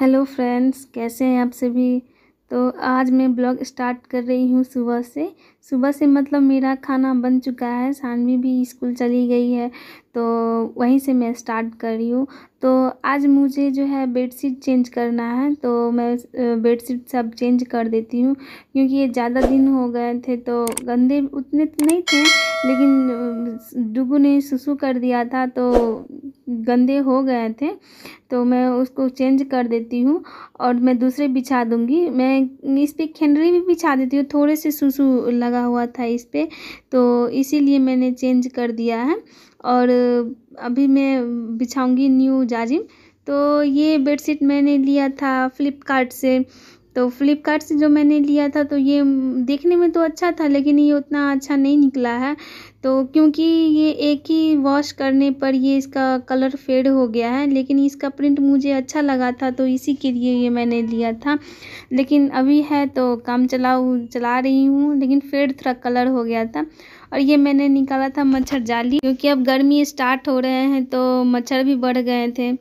hello friends कैसे हैं आप सभी तो आज मैं ब्लॉग स्टार्ट कर रही हूँ सुबह से सुबह से मतलब मेरा खाना बन चुका है सानवी भी स्कूल चली गई है तो वहीं से मैं स्टार्ट कर रही हूँ तो आज मुझे जो है बेडशीट चेंज करना है तो मैं बेडशीट सब चेंज कर देती हूँ क्योंकि ये ज़्यादा दिन हो गए थे तो गंदे उतने तो नहीं थे लेकिन डुगू ने सुसु कर दिया था तो गंदे हो गए थे तो मैं उसको चेंज कर देती हूँ और मैं दूसरे बिछा दूँगी मैं इस पर खेनरी भी बिछा देती हूँ थोड़े से सुसु लगा लगा हुआ था इस पर तो इसीलिए मैंने चेंज कर दिया है और अभी मैं बिछाऊंगी न्यू जाजिम तो ये बेडशीट मैंने लिया था फ्लिपकार्ट से तो फ्लिपकार्ट से जो मैंने लिया था तो ये देखने में तो अच्छा था लेकिन ये उतना अच्छा नहीं निकला है तो क्योंकि ये एक ही वॉश करने पर ये इसका कलर फेड हो गया है लेकिन इसका प्रिंट मुझे अच्छा लगा था तो इसी के लिए ये मैंने लिया था लेकिन अभी है तो काम चलाऊ चला रही हूँ लेकिन फेड थोड़ा कलर हो गया था और ये मैंने निकाला था मच्छर जाली क्योंकि अब गर्मी स्टार्ट हो रहे हैं तो मच्छर भी बढ़ गए थे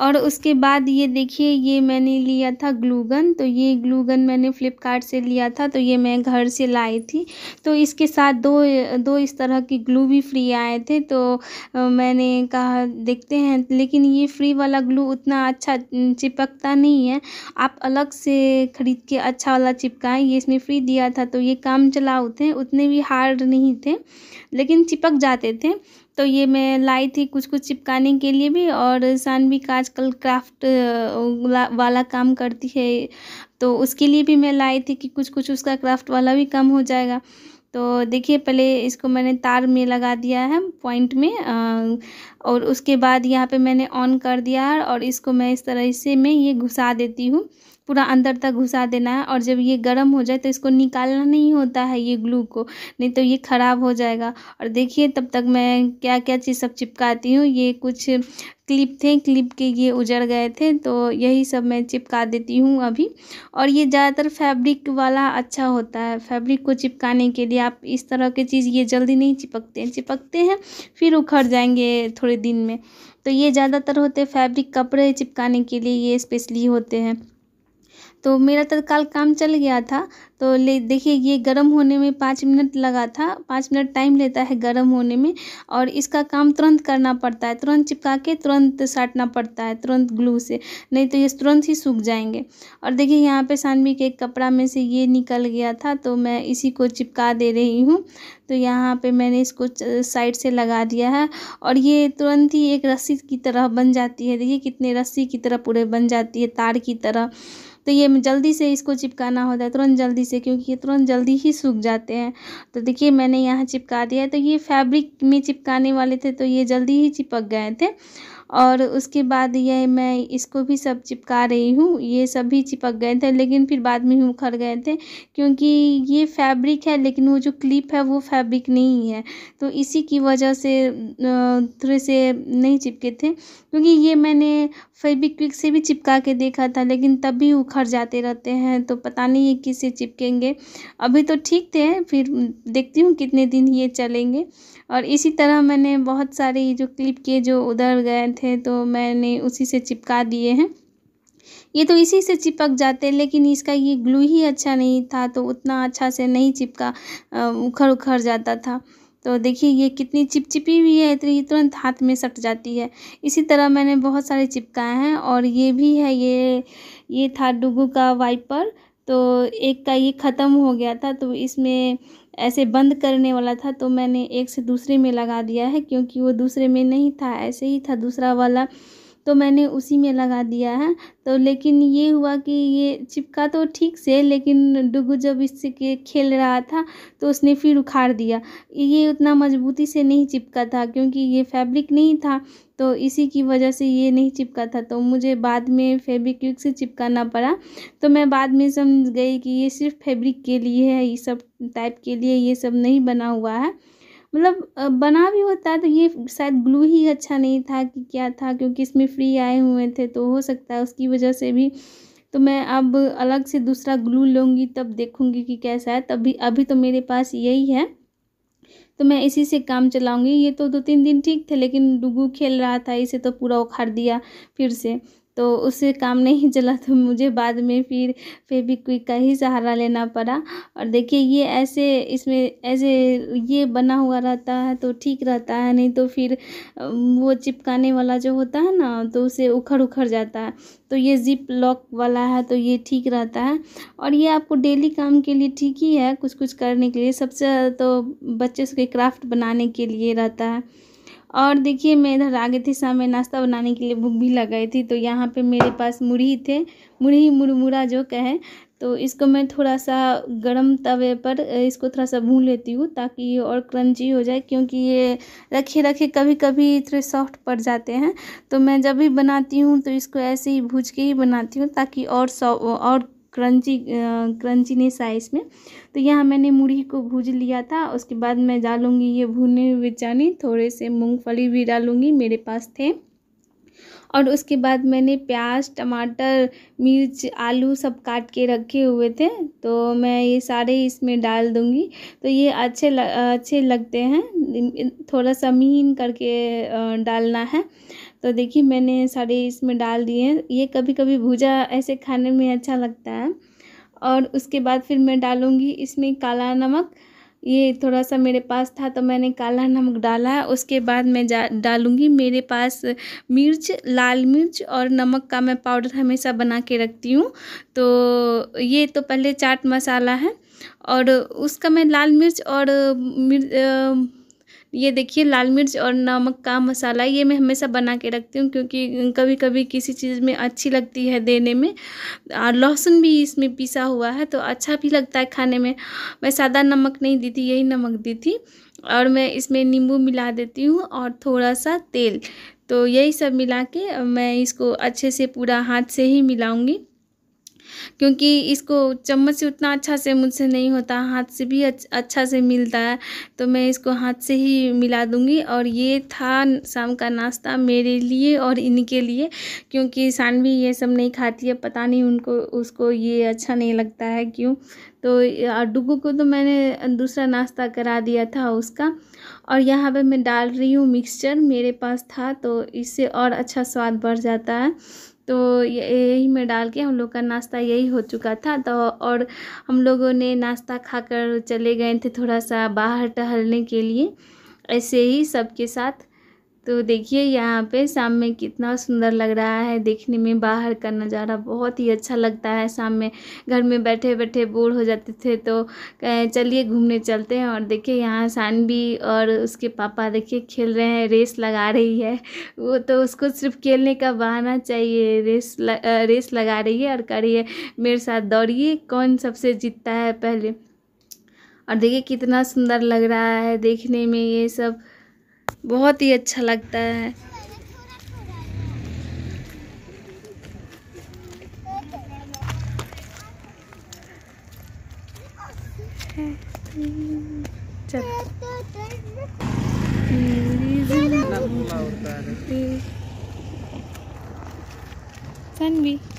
और उसके बाद ये देखिए ये मैंने लिया था ग्लूगन तो ये ग्लूगन मैंने फ़्लिपकार्ट से लिया था तो ये मैं घर से लाई थी तो इसके साथ दो दो इस तरह के ग्लू भी फ्री आए थे तो मैंने कहा देखते हैं लेकिन ये फ्री वाला ग्लू उतना अच्छा चिपकता नहीं है आप अलग से ख़रीद के अच्छा वाला चिपकाएं ये इसमें फ्री दिया था तो ये काम चलाऊ थे उतने भी हार्ड नहीं थे लेकिन चिपक जाते थे तो ये मैं लाई थी कुछ कुछ चिपकाने के लिए भी और सानवी का आजकल क्राफ्ट वाला काम करती है तो उसके लिए भी मैं लाई थी कि कुछ कुछ उसका क्राफ्ट वाला भी कम हो जाएगा तो देखिए पहले इसको मैंने तार में लगा दिया है पॉइंट में और उसके बाद यहाँ पे मैंने ऑन कर दिया है और इसको मैं इस तरह से मैं ये घुसा देती हूँ पूरा अंदर तक घुसा देना है और जब ये गर्म हो जाए तो इसको निकालना नहीं होता है ये ग्लू को नहीं तो ये ख़राब हो जाएगा और देखिए तब तक मैं क्या क्या चीज़ सब चिपकाती हूँ ये कुछ क्लिप थे क्लिप के ये उजड़ गए थे तो यही सब मैं चिपका देती हूँ अभी और ये ज़्यादातर फैब्रिक वाला अच्छा होता है फैब्रिक को चिपकाने के लिए आप इस तरह की चीज़ ये जल्दी नहीं चिपकते हैं चिपकते हैं फिर उखड़ जाएंगे थोड़ी दिन में तो ये ज़्यादातर होते हैं फैब्रिक कपड़े चिपकाने के लिए ये स्पेशली होते हैं तो मेरा तत्काल तो काम चल गया था तो ले देखिए ये गर्म होने में पाँच मिनट लगा था पाँच मिनट टाइम लेता है गर्म होने में और इसका काम तुरंत करना पड़ता है तुरंत चिपका के तुरंत साटना पड़ता है तुरंत ग्लू से नहीं तो ये तुरंत ही सूख जाएंगे और देखिए यहाँ पे सानवी के कपड़ा में से ये निकल गया था तो मैं इसी को चिपका दे रही हूँ तो यहाँ पर मैंने इसको साइड से लगा दिया है और ये तुरंत ही एक रस्सी की तरह बन जाती है देखिए कितने रस्सी की तरह पूरे बन जाती है तार की तरह तो ये जल्दी से इसको चिपकाना होता है तुरंत जल्दी से क्योंकि ये तुरंत जल्दी ही सूख जाते हैं तो देखिए मैंने यहाँ चिपका दिया है तो ये फैब्रिक में चिपकाने वाले थे तो ये जल्दी ही चिपक गए थे और उसके बाद ये मैं इसको भी सब चिपका रही हूँ ये सभी चिपक गए थे लेकिन फिर बाद में ही उखड़ गए थे क्योंकि ये फैब्रिक है लेकिन वो जो क्लिप है वो फैब्रिक नहीं है तो इसी की वजह से थोड़े से नहीं चिपके थे क्योंकि ये मैंने फेबिक क्विक से भी चिपका के देखा था लेकिन तब भी उखड़ जाते रहते हैं तो पता नहीं ये किससे चिपकेंगे अभी तो ठीक थे फिर देखती हूँ कितने दिन ये चलेंगे और इसी तरह मैंने बहुत सारे जो क्लिप के जो उधर गए थे तो मैंने उसी से चिपका दिए हैं ये तो इसी से चिपक जाते लेकिन इसका ये ग्लू ही अच्छा नहीं था तो उतना अच्छा से नहीं चिपका उखड़ उखड़ जाता था तो देखिए ये कितनी चिपचिपी हुई है इतनी तुरंत हाथ में सट जाती है इसी तरह मैंने बहुत सारे चिपकाए हैं और ये भी है ये ये था डुगू का वाइपर तो एक का ये ख़त्म हो गया था तो इसमें ऐसे बंद करने वाला था तो मैंने एक से दूसरे में लगा दिया है क्योंकि वो दूसरे में नहीं था ऐसे ही था दूसरा वाला तो मैंने उसी में लगा दिया है तो लेकिन ये हुआ कि ये चिपका तो ठीक से लेकिन डुगू जब इसके खेल रहा था तो उसने फिर उखाड़ दिया ये उतना मजबूती से नहीं चिपका था क्योंकि ये फैब्रिक नहीं था तो इसी की वजह से ये नहीं चिपका था तो मुझे बाद में फेब्रिक से चिपकाना पड़ा तो मैं बाद में समझ गई कि ये सिर्फ फैब्रिक के लिए है ये सब टाइप के लिए ये सब नहीं बना हुआ है मतलब बना भी होता तो ये शायद ग्लू ही अच्छा नहीं था कि क्या था क्योंकि इसमें फ्री आए हुए थे तो हो सकता है उसकी वजह से भी तो मैं अब अलग से दूसरा ग्लू लूँगी तब देखूँगी कि कैसा है तभी अभी तो मेरे पास यही है तो मैं इसी से काम चलाऊंगी ये तो दो तीन दिन ठीक थे लेकिन डुगू खेल रहा था इसे तो पूरा उखाड़ दिया फिर से तो उससे काम नहीं चला तो मुझे बाद में फिर फेवीक्विक का ही सहारा लेना पड़ा और देखिए ये ऐसे इसमें ऐसे ये बना हुआ रहता है तो ठीक रहता है नहीं तो फिर वो चिपकाने वाला जो होता है ना तो उसे उखड़ उखड़ जाता है तो ये जिप लॉक वाला है तो ये ठीक रहता है और ये आपको डेली काम के लिए ठीक ही है कुछ कुछ करने के लिए सबसे तो बच्चे उसके क्राफ्ट बनाने के लिए रहता है और देखिए मैं इधर आ गई थी शाम में नाश्ता बनाने के लिए भूख भी लग गई थी तो यहाँ पे मेरे पास मुरही थे मुरही मुरमुरा जो कहे तो इसको मैं थोड़ा सा गरम तवे पर इसको थोड़ा सा भून लेती हूँ ताकि ये और क्रंची हो जाए क्योंकि ये रखे रखे कभी कभी थोड़े सॉफ्ट पड़ जाते हैं तो मैं जब भी बनाती हूँ तो इसको ऐसे ही भूज के ही बनाती हूँ ताकि और सॉ और क्रंची क्रंचीनेस आए इसमें तो यहाँ मैंने मुड़ी को भूज लिया था उसके बाद मैं डालूँगी ये भुने हुए चने थोड़े से मूँगफली भी डालूँगी मेरे पास थे और उसके बाद मैंने प्याज टमाटर मिर्च आलू सब काट के रखे हुए थे तो मैं ये सारे इसमें डाल दूँगी तो ये अच्छे लग अच्छे लगते हैं थोड़ा सा मीन करके डालना है तो देखिए मैंने सारे इसमें डाल दिए हैं ये कभी कभी भुजा ऐसे खाने में अच्छा लगता है और उसके बाद फिर मैं डालूँगी इसमें काला नमक ये थोड़ा सा मेरे पास था तो मैंने काला नमक डाला उसके बाद मैं डालूँगी मेरे पास मिर्च लाल मिर्च और नमक का मैं पाउडर हमेशा बना के रखती हूँ तो ये तो पहले चाट मसाला है और उसका मैं लाल मिर्च और मिर्च ये देखिए लाल मिर्च और नमक का मसाला ये मैं हमेशा बना के रखती हूँ क्योंकि कभी कभी किसी चीज़ में अच्छी लगती है देने में और लहसुन भी इसमें पिसा हुआ है तो अच्छा भी लगता है खाने में मैं सादा नमक नहीं दी थी यही नमक दी थी और मैं इसमें नींबू मिला देती हूँ और थोड़ा सा तेल तो यही सब मिला के मैं इसको अच्छे से पूरा हाथ से ही मिलाऊँगी क्योंकि इसको चम्मच से उतना अच्छा से मुझसे नहीं होता हाथ से भी अच्छा से मिलता है तो मैं इसको हाथ से ही मिला दूँगी और ये था शाम का नाश्ता मेरे लिए और इनके लिए क्योंकि सानवी ये सब नहीं खाती है पता नहीं उनको उसको ये अच्छा नहीं लगता है क्यों तो डुगू को तो मैंने दूसरा नाश्ता करा दिया था उसका और यहाँ पे मैं डाल रही हूँ मिक्सचर मेरे पास था तो इससे और अच्छा स्वाद बढ़ जाता है तो यही में डाल के हम लोग का नाश्ता यही हो चुका था तो और हम लोगों ने नाश्ता खाकर चले गए थे थोड़ा सा बाहर टहलने के लिए ऐसे ही सबके साथ तो देखिए यहाँ पे शाम में कितना सुंदर लग रहा है देखने में बाहर का नज़ारा बहुत ही अच्छा लगता है शाम में घर में बैठे बैठे बोर हो जाते थे तो चलिए घूमने चलते हैं और देखिए यहाँ शान भी और उसके पापा देखिए खेल रहे हैं रेस लगा रही है वो तो उसको सिर्फ खेलने का बहाना चाहिए रेस ल, रेस लगा रही है और करिए मेरे साथ दौड़िए कौन सबसे जीतता है पहले और देखिए कितना सुंदर लग रहा है देखने में ये सब बहुत ही अच्छा लगता है सन भी